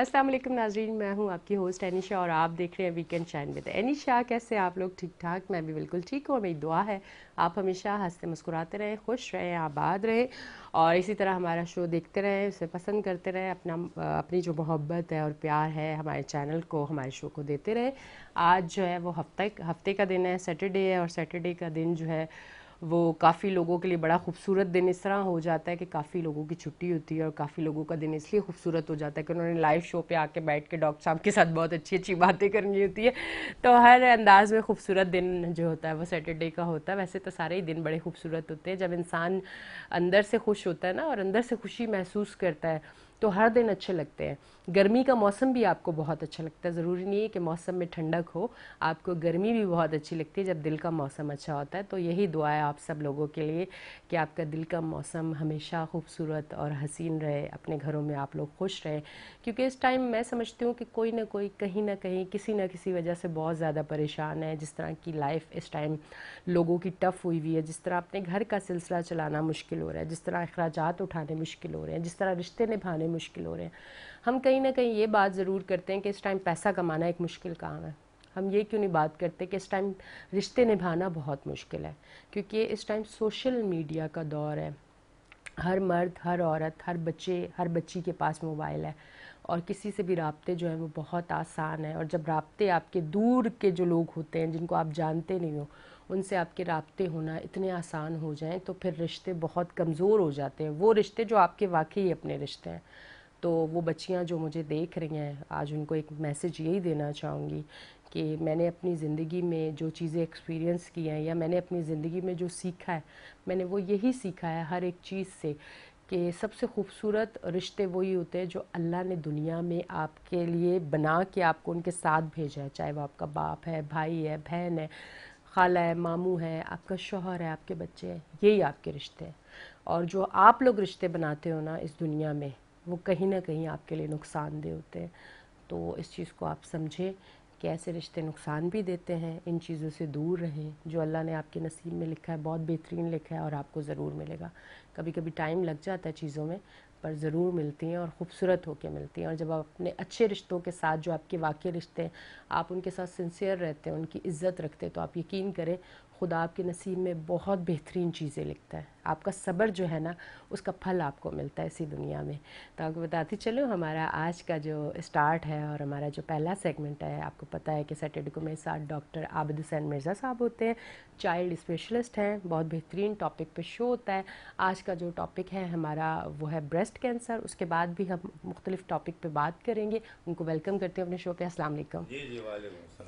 अस्सलाम वालेकुम नाजरीन मैं हूं आपकी होस्ट एनिशा और आप देख रहे हैं वीकेंड शाइन विद एनिशा कैसे आप लोग ठीक ठाक मैं भी बिल्कुल ठीक हूँ मेरी दुआ है आप हमेशा हंसते मुस्कुराते रहें खुश रहें आबाद रहें और इसी तरह हमारा शो देखते रहें उसे पसंद करते रहें अपना अपनी जो मोहब्बत है और प्यार है हमारे चैनल को हमारे शो को देते रहें आज जो है वो हफ्ते हफ्ते का दिन है सैटरडे है और सैटरडे का दिन जो है वो काफ़ी लोगों के लिए बड़ा खूबसूरत दिन इस तरह हो जाता है कि काफ़ी लोगों की छुट्टी होती है और काफ़ी लोगों का दिन इसलिए खूबसूरत हो जाता है कि उन्होंने लाइव शो पे आके बैठ के डॉक्टर साहब के साथ बहुत अच्छी अच्छी बातें करनी होती है तो हर अंदाज में खूबसूरत दिन जो होता है वो सैटरडे का होता है वैसे तो सारे ही दिन बड़े खूबसूरत होते हैं जब इंसान अंदर से खुश होता है ना और अंदर से खुशी महसूस करता है तो हर दिन अच्छे लगते हैं गर्मी का मौसम भी आपको बहुत अच्छा लगता है ज़रूरी नहीं है कि मौसम में ठंडक हो आपको गर्मी भी बहुत अच्छी लगती है जब दिल का मौसम अच्छा होता है तो यही दुआ है आप सब लोगों के लिए कि आपका दिल का मौसम हमेशा खूबसूरत और हसीन रहे अपने घरों में आप लोग खुश रहें क्योंकि इस टाइम मैं समझती हूँ कि कोई ना कोई कहीं ना कहीं किसी ना किसी वजह से बहुत ज़्यादा परेशान है जिस तरह की लाइफ इस टाइम लोगों की टफ़ हुई हुई है जिस तरह अपने घर का सिलसिला चलाना मुश्किल हो रहा है जिस तरह अखराज उठाने मुश्किल हो रहे हैं जिस तरह रिश्ते निभाने मुश्किल हो रहे हैं हम कहीं ना कहीं ये बात ज़रूर करते हैं कि इस टाइम पैसा कमाना एक मुश्किल काम है हम ये क्यों नहीं बात करते कि इस टाइम रिश्ते निभाना बहुत मुश्किल है क्योंकि इस टाइम सोशल मीडिया का दौर है हर मर्द हर औरत हर बच्चे हर बच्ची के पास मोबाइल है और किसी से भी रबते जो हैं वो बहुत आसान है और जब रबते आपके दूर के जो लोग होते हैं जिनको आप जानते नहीं हो उनसे आपके रबते होना इतने आसान हो जाएं तो फिर रिश्ते बहुत कमज़ोर हो जाते हैं वो रिश्ते जो आपके वाकई अपने रिश्ते हैं तो वो बच्चियां जो मुझे देख रही हैं आज उनको एक मैसेज यही देना चाहूँगी कि मैंने अपनी ज़िंदगी में जो चीज़ें एक्सपीरियंस की हैं या मैंने अपनी ज़िंदगी में जो सीखा है मैंने वो यही सीखा है हर एक चीज़ से कि सबसे खूबसूरत रिश्ते वही होते हैं जो अल्लाह ने दुनिया में आपके लिए बना के आपको उनके साथ भेजा है चाहे वो आपका बाप है भाई है बहन है खाला है मामू है आपका शोहर है आपके बच्चे हैं यही आपके रिश्ते हैं और जो आप लोग रिश्ते बनाते हो ना इस दुनिया में वो कहीं ना कहीं आपके लिए नुकसानदेह होते हैं तो इस चीज़ को आप समझें कि ऐसे रिश्ते नुकसान भी देते हैं इन चीज़ों से दूर रहें जो अल्लाह ने आपके नसीब में लिखा है बहुत बेहतरीन लिखा है और आपको ज़रूर मिलेगा कभी कभी टाइम लग जाता है चीज़ों में पर ज़रूर मिलती हैं और ख़ूबसूरत होकर मिलती हैं और जब आप अपने अच्छे रिश्तों के साथ जो आपके वाकई रिश्ते हैं आप उनके साथ सिंसियर रहते हैं उनकी इज़्ज़त रखते हैं तो आप यकीन करें खुदा आपके नसीब में बहुत बेहतरीन चीज़ें लिखता है आपका सब्र जो है ना उसका फल आपको मिलता है इसी दुनिया में तो आपको बताती चलो हमारा आज का जो स्टार्ट है और हमारा जो पहला सेगमेंट है आपको पता है कि सैटरडे को मेरे साथ डॉक्टर आबिद हुसैन मिर्ज़ा साहब होते हैं चाइल्ड स्पेशलिस्ट हैं बहुत बेहतरीन टॉपिक पे शो होता है आज का जो टॉपिक है हमारा वो है ब्रेस्ट कैंसर उसके बाद भी हम मुख्तलिफ टॉपिक पे बात करेंगे उनको वेलकम करते हैं अपने शो पे अस्सलाम वालेकुम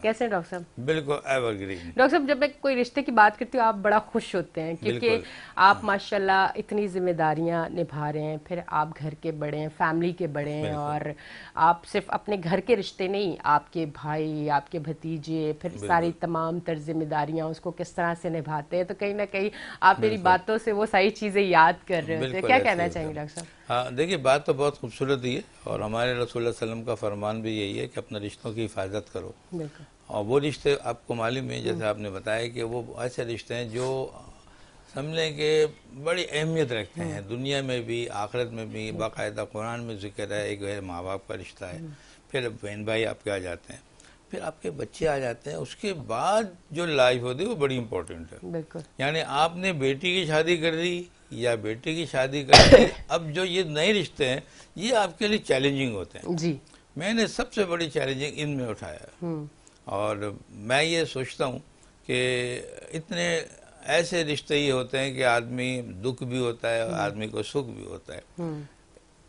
कैसे हैं डॉक्टर साहब बिल्कुल एवरग्रीन डॉक्टर साहब जब मैं कोई रिश्ते की बात करती हूँ आप बड़ा खुश होते हैं क्योंकि आप माशाल्लाह इतनी जिम्मेदारियां निभा रहे हैं फिर आप घर के बड़े हैं फैमिली के बड़े हैं और आप सिर्फ अपने घर के रिश्ते नहीं आपके भाई आपके भतीजे फिर सारी तमाम तर जिम्मेदारियां उसको किस तरह से निभाते हैं तो कहीं ना कहीं आप मेरी बातों से वो सारी चीज़ें याद कर रहे होते हैं क्या कहना चाहेंगे डॉक्टर साहब हाँ देखिए बात तो बहुत खूबसूरत ही है और हमारे रसोल्ला वसलम का फरमान भी यही है कि अपने रिश्तों की हिफाजत करो और वो रिश्ते आपको मालूम है जैसे हम्म। आपने बताया कि वो ऐसे रिश्ते हैं जो समझने के बड़ी अहमियत रखते हैं हम्म। दुनिया में भी आखिरत में भी हम्म। बाकायदा कुरान में जिक्र है एक है माँ बाप का रिश्ता है हम्म। फिर बहन भाई आपके आ जाते हैं फिर आपके बच्चे आ जाते हैं उसके बाद जो लाइफ होती है वो बड़ी इंपॉर्टेंट है यानी आपने बेटी की शादी कर दी या बेटे की शादी कर दी अब जो ये नए रिश्ते हैं ये आपके लिए चैलेंजिंग होते हैं जी मैंने सबसे बड़ी चैलेंजिंग इनमें उठाया और मैं ये सोचता हूँ कि इतने ऐसे रिश्ते ही होते हैं कि आदमी दुख भी होता है और हम्म। आदमी को सुख भी होता है हम्म।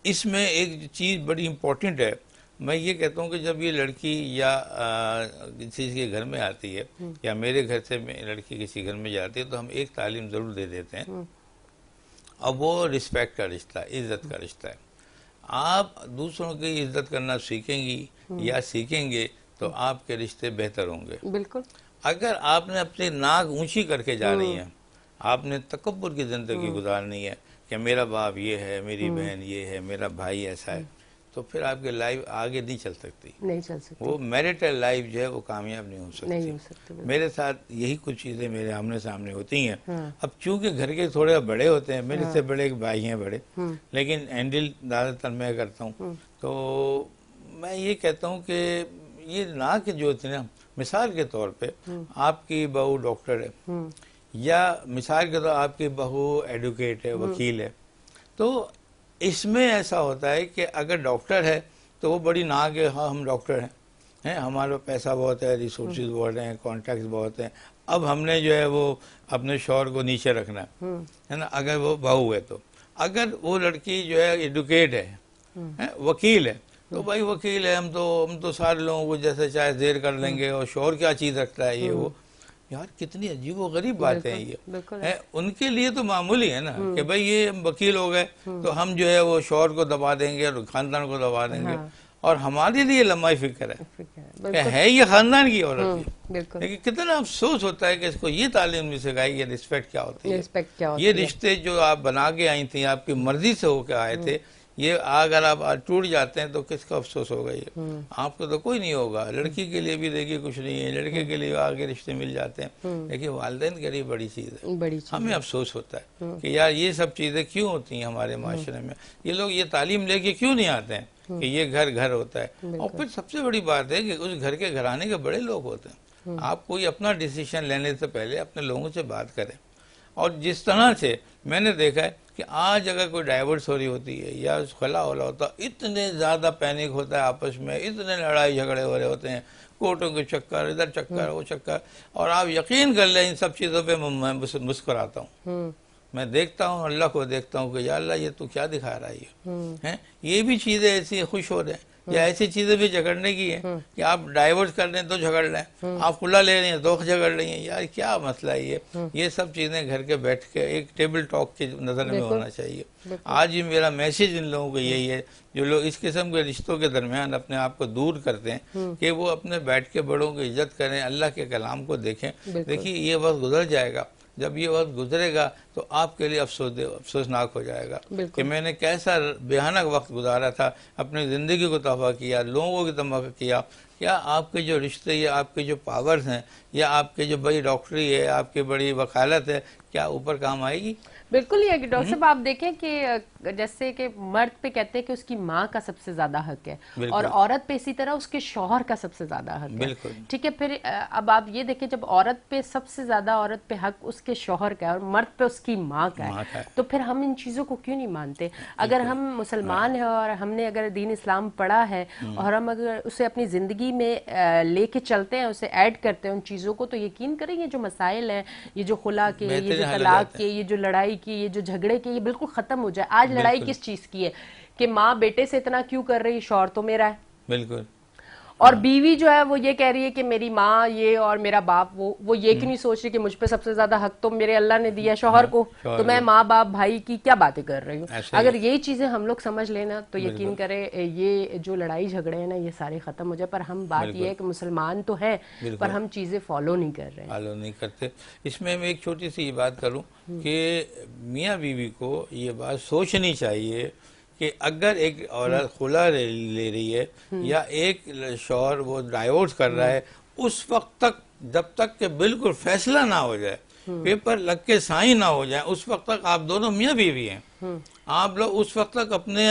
इसमें एक चीज़ बड़ी इम्पोर्टेंट है मैं ये कहता हूँ कि जब ये लड़की या किसी के घर में आती है हम्म। या मेरे घर से लड़की किसी घर में जाती है तो हम एक तालीम ज़रूर दे देते हैं अब वो रिस्पेक्ट का रिश्ता है इज्जत का रिश्ता है आप दूसरों की इज्जत करना सीखेंगी या सीखेंगे तो आपके रिश्ते बेहतर होंगे बिल्कुल अगर आपने अपनी नाक ऊंची करके जा रही हम्म। है आपने तकबर की ज़िंदगी हम्म। गुजारनी है कि मेरा बाप ये है मेरी हम्म। बहन ये है मेरा भाई ऐसा है तो फिर आपकी लाइफ आगे नहीं चल सकती नहीं चल सकती वो मेरिटल लाइफ जो है वो कामयाब नहीं हो सकती नहीं हो सकती मेरे साथ यही कुछ चीज़ें मेरे आमने सामने होती हैं हाँ। अब चूंकि घर के थोड़े बड़े होते हैं मेरे हाँ। से बड़े एक भाई हैं बड़े लेकिन एंडिल ज़्यादातर मैं करता हूँ तो मैं ये कहता हूँ कि ये नाक जो थी ना हम्म। हम्म। मिसाल के तौर पे आपकी बहू डॉक्टर है या मिसाल के तौर आपकी बहू एडवोकेट है हम्म। वकील है तो इसमें ऐसा होता है कि अगर डॉक्टर है तो वो बड़ी ना कि हाँ हम डॉक्टर हैं हैं हमारे पैसा बहुत है रिसोर्स बहुत हैं कॉन्टैक्ट बहुत हैं अब हमने जो है वो अपने शोर को नीचे रखना है है ना अगर वो बहू है तो अगर वो लड़की जो है एडुकेट है, है वकील है तो भाई वकील है हम तो हम तो सारे लोगों को जैसे चाहे देर कर लेंगे और शोर क्या चीज़ रखता है ये वो यार कितनी अजीब वो गरीब बात है ये है, उनके लिए तो मामूली है ना हम्म। कि भाई ये वकील हो गए हम्म। तो हम जो है वो शोर को दबा देंगे और खानदान को दबा देंगे हाँ। और हमारे लिए लम्बा फिक्र है कि है ये खानदान की औरत हम्म, लेकिन कितना अफसोस होता है कि इसको ये तालीम नहीं सिखाई ये रिस्पेक्ट क्या होती है ये रिश्ते जो आप बना के आई थी आपकी मर्जी से होकर आए थे ये अगर आप टूट जाते हैं तो किसका अफसोस होगा ये हम्म। आपको तो कोई नहीं होगा हम्म। लड़की के लिए भी देखिए कुछ नहीं है लड़के हम्म। के लिए आगे रिश्ते मिल जाते हैं लेकिन वालदे के लिए बड़ी चीज़ है बड़ी चीज़ हमें अफसोस होता है कि यार ये सब चीज़ें क्यों होती हैं हमारे माशरे में ये लोग ये तालीम लेके क्यों नहीं आते हैं कि ये घर घर होता है और फिर सबसे बड़ी बात है कि उस घर के घराने के बड़े लोग होते हैं आप कोई अपना डिसीजन लेने से पहले अपने लोगों से बात करें और जिस तरह से मैंने देखा है कि आज अगर कोई डाइवर्स हो रही होती है या खला हो रहा होता इतने ज़्यादा पैनिक होता है आपस में इतने लड़ाई झगड़े हो रहे होते हैं कोर्टों के चक्कर इधर चक्कर हम्म। वो चक्कर और आप यकीन कर लें इन सब चीज़ों पर मैं मुस्कराता हूँ हम्म। मैं देखता हूँ अल्लाह को देखता हूँ कि अल्लाह ये तू क्या दिखा रहा है ये हम्म। हैं ये भी चीज़ें ऐसी खुश हो रहे हैं या ऐसी चीजें भी झगड़ने की है हम्म। कि आप डाइवर्स कर रहे हैं तो झगड़ लें हम्म। आप खुला ले रहे हैं तो झगड़ रही है यार क्या मसला है ये हम्म। ये सब चीजें घर के बैठ के एक टेबल टॉक के नजर में होना चाहिए आज ही मेरा मैसेज इन लोगों को यही है जो लोग इस किस्म के रिश्तों के दरमियान अपने आप को दूर करते हैं कि वो अपने बैठ के बड़ों की इज्जत करें अल्लाह के कलाम को देखें देखिए ये वक्त गुजर जाएगा जब ये वक्त गुजरेगा तो आपके लिए अफसोस अफसोसनाक हो जाएगा कि मैंने कैसा बेहानक वक्त गुजारा था अपनी ज़िंदगी को तोहफा किया लोगों को तबाह किया क्या आपके जो रिश्ते या आपके जो पावर्स हैं या आपके जो बड़ी डॉक्टरी है आपकी बड़ी वकालत है क्या ऊपर काम आएगी बिल्कुल ये डॉक्टर हम्म। साहब आप देखें कि जैसे कि मर्द पे कहते हैं कि उसकी माँ का सबसे ज्यादा हक है और औरत पे इसी तरह उसके शोहर का सबसे ज्यादा हक है ठीक है फिर अब आप ये देखें जब औरत पे सबसे ज्यादा औरत पे हक उसके शोहर का है और मर्द पे उसकी माँ का है तो फिर हम इन चीजों को क्यों नहीं मानते अगर हम मुसलमान हाँ। है और हमने अगर दीन इस्लाम पढ़ा है हम्म। और हम अगर उसे अपनी जिंदगी में लेके चलते हैं उसे ऐड करते हैं उन चीजों को तो यकीन करें ये जो मसाइल है ये जो खुला के ये जो तलाक के ये जो लड़ाई की ये जो झगड़े की ये बिल्कुल खत्म हो जाए आज लड़ाई किस चीज की है कि माँ बेटे से इतना क्यों कर रही शौर तो मेरा है बिल्कुल और हाँ। बीवी जो है वो ये कह रही है कि मेरी माँ ये और मेरा बाप वो वो ये क्यों हम्म। नहीं सोच रही कि मुझ पर सबसे ज्यादा हक तो मेरे अल्लाह ने दिया हाँ, शोहर को तो मैं माँ बाप भाई की क्या बातें कर रही हूँ अगर ये चीजें हम लोग समझ लेना तो यकीन करें ये जो लड़ाई झगड़े हैं ना ये सारे खत्म हो जाए पर हम बात ये है कि मुसलमान तो है पर हम चीजें फॉलो नहीं कर रहे फॉलो नहीं करते इसमें मैं एक छोटी सी बात करूँ हम्म। कि मियाँ बीवी को ये बात सोचनी चाहिए कि अगर एक औरत हम्म। खुला ले रही है हम्म। या एक शोहर वो डाइवोर्स कर रहा है हम्म। उस वक्त तक जब तक के बिल्कुल फैसला ना हो जाए पेपर लग के साइन ना हो जाए उस वक्त तक आप दोनों मियाँ बीवी हैं आप लोग उस वक्त तक अपने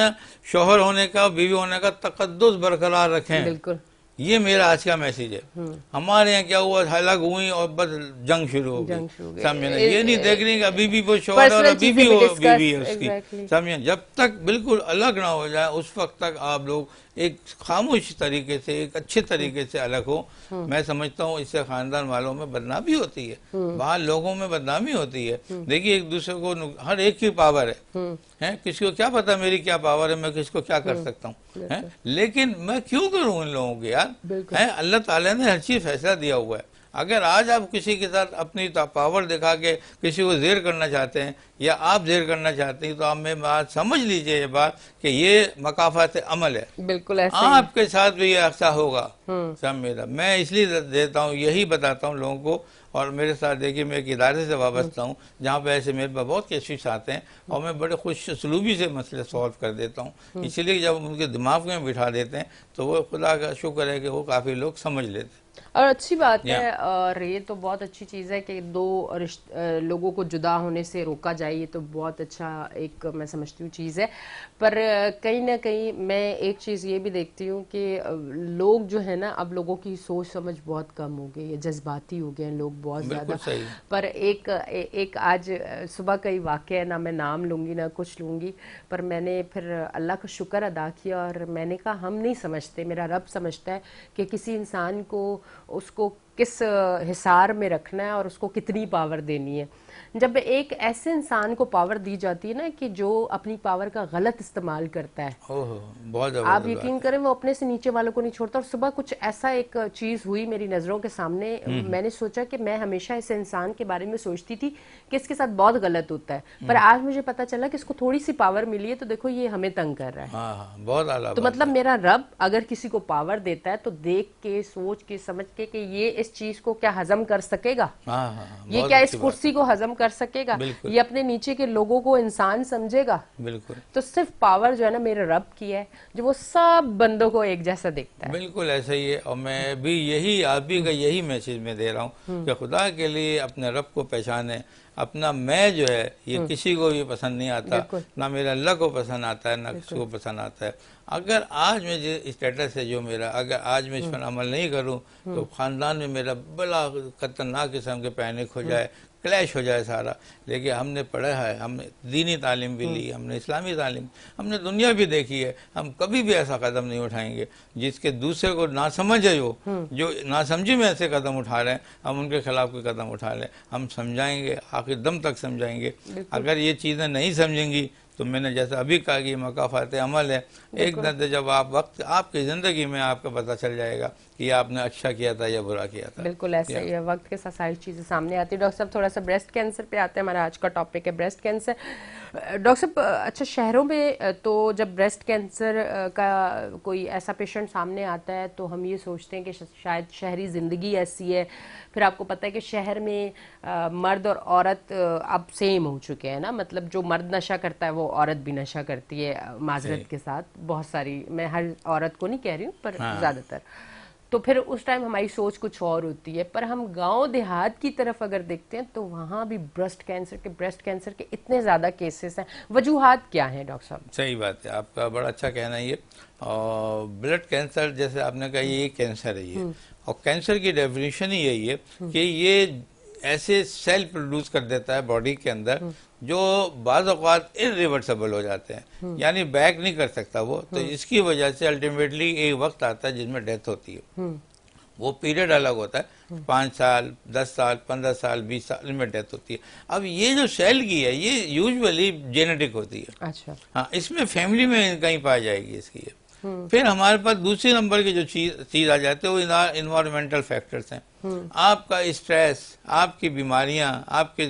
शोहर होने का बीवी होने का तकदस बरकरार रखें बिल्कुल ये मेरा आज का मैसेज है हम्म। हमारे यहाँ क्या हुआ अलग हुई और बस जंग शुरू हो गई ना ये नहीं देख रही अभी भी वो शोर और अभी भी वो बीवी है उसकी समझे जब तक बिल्कुल अलग ना हो जाए उस वक्त तक आप लोग एक खामोश तरीके से एक अच्छे हम्म। तरीके से अलग हो हम्म। मैं समझता हूँ इससे खानदान वालों में बदनामी होती है हम्म। बाहर लोगों में बदनामी होती है देखिए एक दूसरे को हर एक की पावर है हैं किसी को क्या पता मेरी क्या पावर है मैं किसको क्या कर सकता हूँ लेकिन मैं क्यों करूँ इन लोगों के यार है अल्लाह ताला ने हर चीज फैसला दिया हुआ है अगर आज आप किसी के साथ अपनी पावर दिखा के किसी को जेर करना चाहते हैं या आप जेर करना चाहते हैं तो आप में बात समझ लीजिए ये बात कि ये मकाफत अमल है बिल्कुल ऐसे आपके साथ भी ये ऐसा होगा हम्म। सब मेरा मैं इसलिए देता हूँ यही बताता हूँ लोगों को और मेरे साथ देखिए मैं एक इदारे से वाबस्ता हम्म। हूँ जहाँ पे ऐसे मेरे पास बहुत केसेस आते हैं और मैं बड़े खुश सलूबी से मसले सॉल्व कर देता हूँ हम्म। इसलिए जब उनके दिमाग में बिठा देते हैं तो वो खुदा का शुक्र है कि वो काफ़ी लोग समझ लेते हैं और अच्छी बात yeah. है और ये तो बहुत अच्छी चीज़ है कि दो लोगों को जुदा होने से रोका जाए ये तो बहुत अच्छा एक मैं समझती हूँ चीज़ है पर कहीं ना कहीं मैं एक चीज़ ये भी देखती हूँ कि लोग जो है ना अब लोगों की सोच समझ बहुत कम हो गई है जज्बाती हो गए हैं लोग बहुत ज़्यादा पर एक एक आज सुबह का ही वाक्य है ना मैं नाम लूँगी ना कुछ लूँगी पर मैंने फिर अल्लाह का शुक्र अदा किया और मैंने कहा हम नहीं समझते मेरा रब समझता है कि किसी इंसान को उसको किस हिसार में रखना है और उसको कितनी पावर देनी है जब एक ऐसे इंसान को पावर दी जाती है ना कि जो अपनी पावर का गलत इस्तेमाल करता है बहुत आप यकीन करें वो अपने से नीचे वालों को नहीं छोड़ता और सुबह कुछ ऐसा एक चीज हुई मेरी नजरों के सामने हम्म, हम्म। मैंने सोचा कि मैं हमेशा इस इंसान के बारे में सोचती थी कि इसके साथ बहुत गलत होता है पर हम्म। आज मुझे पता चला कि इसको थोड़ी सी पावर मिली है तो देखो ये हमें तंग कर रहा है हाँ, हाँ, बहुत तो मतलब मेरा रब अगर किसी को पावर देता है तो देख के सोच के समझ के ये इस चीज को क्या हजम कर सकेगा हाँ, ये क्या इस कुर्सी को हजम कर सकेगा ये अपने नीचे के लोगों को इंसान समझेगा बिल्कुल तो सिर्फ पावर जो है ना मेरे रब की है जो वो सब बंदों को एक जैसा देखता है बिल्कुल ऐसा ही है और मैं भी यही आप भी का यही मैसेज मैं दे रहा हूँ हम्म। कि खुदा के लिए अपने रब को पहचाने अपना मैं जो है ये हम्म। किसी को भी पसंद नहीं आता ना मेरा अल्लाह को पसंद आता है ना किसी को पसंद आता है अगर आज मैं जो स्टेटस है जो मेरा अगर आज मैं इस पर हम्म। अमल नहीं करूं तो ख़ानदान में मेरा बड़ा खतरनाक किस्म के पैनिक हो जाए क्लैश हो जाए सारा लेकिन हमने पढ़ा है हमने दीनी तालीम भी हम्म। ली हमने इस्लामी तालीम हमने दुनिया भी देखी है हम कभी भी ऐसा कदम नहीं उठाएंगे जिसके दूसरे को ना समझ है जो हम्म। जो ना समझी में ऐसे कदम उठा रहे हैं हम उनके खिलाफ कोई कदम उठा लें हम समझाएंगे आखिर दम तक समझाएंगे अगर ये चीज़ें नहीं समझेंगी तो मैंने जैसा अभी कहा कि मकाफात अमल है एक दिन जब आप वक्त आपकी ज़िंदगी में आपका पता चल जाएगा कि आपने अच्छा किया था या बुरा किया था बिल्कुल ऐसा ही है वक्त के साथ सारी चीज़ें सामने आती है डॉक्टर साहब थोड़ा सा ब्रेस्ट कैंसर पे आते हैं हमारा आज का टॉपिक है ब्रेस्ट कैंसर डॉक्टर साहब अच्छा शहरों में तो जब ब्रेस्ट कैंसर का कोई ऐसा पेशेंट सामने आता है तो हम ये सोचते हैं कि शायद शहरी ज़िंदगी ऐसी है फिर आपको पता है कि शहर में मर्द और औरत अब सेम हो चुके हैं ना मतलब जो मर्द नशा करता है वो औरत भी नशा करती है माजरत के साथ बहुत सारी मैं हर औरत को नहीं कह रही हूँ पर ज़्यादातर हाँ। तो फिर उस टाइम हमारी सोच कुछ और होती है पर हम गांव देहात की तरफ अगर देखते हैं तो वहाँ भी ब्रेस्ट कैंसर के ब्रेस्ट कैंसर के इतने ज़्यादा केसेस हैं वजूहत क्या हैं डॉक्टर साहब सही बात है आपका बड़ा अच्छा कहना ये और ब्लड कैंसर जैसे आपने कहा ये कैंसर है ये हम्म। और कैंसर की डेफिनेशन ही यही है हम्म। कि ये ऐसे सेल प्रोड्यूस कर देता है बॉडी के अंदर हम्म। जो बाज़ात इरिवर्सबल हो जाते हैं हम्म। यानी बैक नहीं कर सकता वो तो हम्म। इसकी वजह से अल्टीमेटली एक वक्त आता है जिसमें डेथ होती है हम्म। वो पीरियड अलग होता है पाँच साल दस साल पंद्रह साल बीस साल में डेथ होती है अब ये जो सेल की है ये यूजुअली जेनेटिक होती है अच्छा हाँ इसमें फैमिली में कहीं पाई जाएगी इसकी है फिर हमारे पास दूसरे नंबर की जो चीज चीज आ जाती है वो इन्वायरमेंटल फैक्टर्स हैं आपका स्ट्रेस आपकी बीमारियां आपके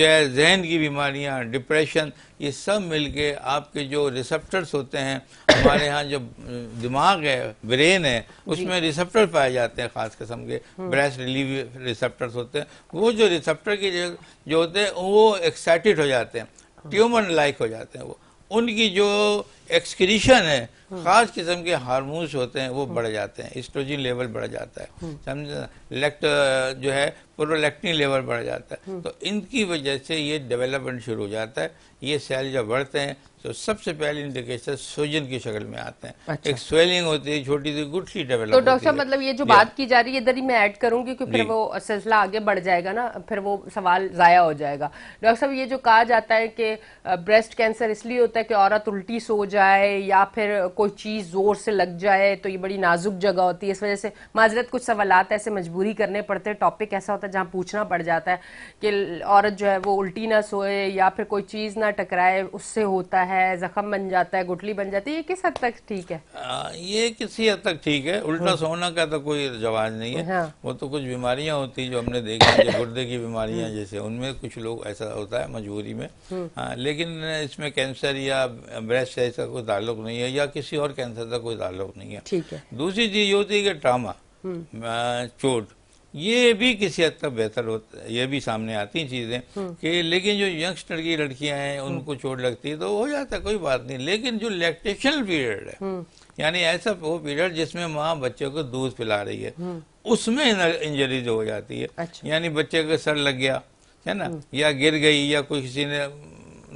जो है जहन की बीमारियां डिप्रेशन ये सब मिलके आपके जो रिसेप्टर्स होते हैं हमारे यहाँ जो दिमाग है ब्रेन है उसमें रिसेप्टर पाए जाते हैं खास किस्म के ब्रेस्ट रिलीव रिसेप्टर्स होते हैं वो जो रिसेप्टर के जो होते हैं वो एक्साइटेड हो जाते हैं ट्यूमर हाँ। लाइक हो जाते हैं वो उनकी जो एक्सक्रीशन है ख़ास किस्म के हारमोन्स होते हैं वो हम्म। बढ़ जाते हैं स्ट्रोजिन लेवल बढ़ जाता है हम्म। समझ लेक्ट uh, जो है प्रोलेक्टिन लेवल बढ़ जाता है तो इनकी वजह से ये डेवलपमेंट शुरू हो जाता है ये सेल जब बढ़ते हैं तो सबसे पहले इंडिकेशन सोजन की शक्ल में आते हैं अच्छा। एक स्वेलिंग होती है छोटी सी गुठली डेवलप तो डॉक्टर साहब मतलब ये जो बात की जा रही है इधर ही मैं ऐड करूंगी क्योंकि फिर वो सिलसिला आगे बढ़ जाएगा ना फिर वो सवाल जाया हो जाएगा डॉक्टर साहब ये जो कहा जाता है कि ब्रेस्ट uh, कैंसर इसलिए होता है कि औरत उल्टी सो जाए या फिर कोई चीज जोर से लग जाए तो ये बड़ी नाजुक जगह होती है इस वजह से माजरत कुछ सवाल ऐसे मजबूर पूरी करने पड़ते हैं टॉपिक ऐसा होता है जहाँ पूछना पड़ जाता है कि औरत जो है वो उल्टी ना सोए या फिर कोई चीज़ ना टकराए उससे होता है जख्म बन जाता है गुठली बन जाती है ये किस हद तक ठीक है आ, ये किसी हद तक ठीक है उल्टा हम्म। सोना का तो कोई जवाब नहीं है हाँ। वो तो कुछ बीमारियाँ होती जो हमने देखी गुर्दे की बीमारियाँ हम्म। जैसे उनमें कुछ लोग ऐसा होता है मजबूरी में हम्म। हाँ, लेकिन इसमें कैंसर या ब्रेस्ट ऐसा कोई ताल्लुक नहीं है या किसी और कैंसर का कोई ताल्लुक नहीं है ठीक है दूसरी चीज़ ये होती है कि ट्रामा हम्म। चोट ये भी किसी हद तक बेहतर होता ये भी सामने आती चीज़ें हम्म। कि लेकिन जो यंगस्टर की लड़कियां हैं हम्म। उनको चोट लगती है तो हो जाता कोई बात नहीं लेकिन जो लैक्टेशन पीरियड है यानी ऐसा वो पीरियड जिसमें माँ बच्चे को दूध पिला रही है उसमें इंजरीज हो जाती है अच्छा। यानी बच्चे का सर लग गया है ना या गिर गई या कोई किसी ने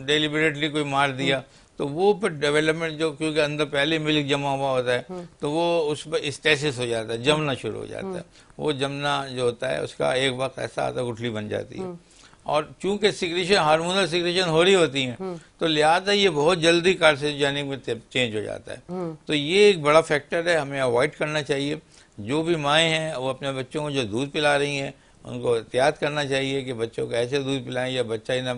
डेलिबरेटली कोई मार दिया तो वो पर डेवलपमेंट जो क्योंकि अंदर पहले मिल्क जमा हुआ होता है हम्म। तो वो उस पर स्टेसिस हो जाता है जमना हम्म। शुरू हो जाता है हम्म। वो जमना जो होता है उसका एक वक्त ऐसा आता है गुठली बन जाती है और चूंकि सिक्रेशन हार्मोनल सिक्रेशन हो रही होती हैं तो लिहाजा ये बहुत जल्दी जाने में चेंज हो जाता है तो ये एक बड़ा फैक्टर है हमें अवॉइड करना चाहिए जो भी माएँ हैं वो अपने बच्चों को जो दूध पिला रही हैं उनको एहतियात करना चाहिए कि बच्चों को ऐसे दूध पिलाएं या बच्चा ही ना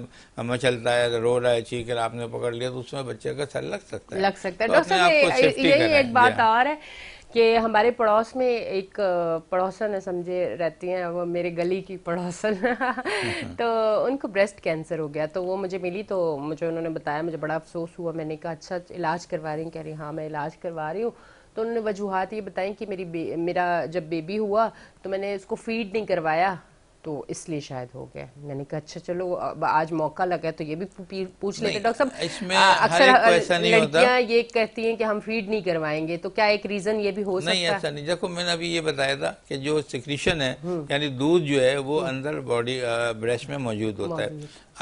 मचलता है रो रहा है चीख रहा आपने पकड़ लिया तो उसमें बच्चे का सर लग सकता है लग सकता है डॉक्टर तो यही एक बात और है कि हमारे पड़ोस में एक पड़ोसन है समझे रहती हैं वो मेरे गली की पड़ोसन तो उनको ब्रेस्ट कैंसर हो गया तो वो मुझे मिली तो मुझे उन्होंने बताया मुझे बड़ा अफसोस हुआ मैंने कहा अच्छा इलाज करवा रही कह रही हाँ मैं इलाज करवा रही हूँ तो उन्होंने वजूहत ये बताई कि मेरी मेरा जब बेबी हुआ तो मैंने उसको फीड नहीं करवाया तो इसलिए शायद हो गया मैंने कहा अच्छा चलो अब आज मौका लगा तो ये भी पूछ लेते डॉक्टर साहब अक्सर लड़कियां ये कहती हैं कि हम फीड नहीं करवाएंगे तो क्या एक रीजन ये भी हो नहीं सकता? ऐसा नहीं देखो मैंने अभी ये बताया था कि जो सिक्रीशन है हम्म। यानी दूध जो है वो हम्म। अंदर बॉडी ब्रेस्ट में मौजूद होता है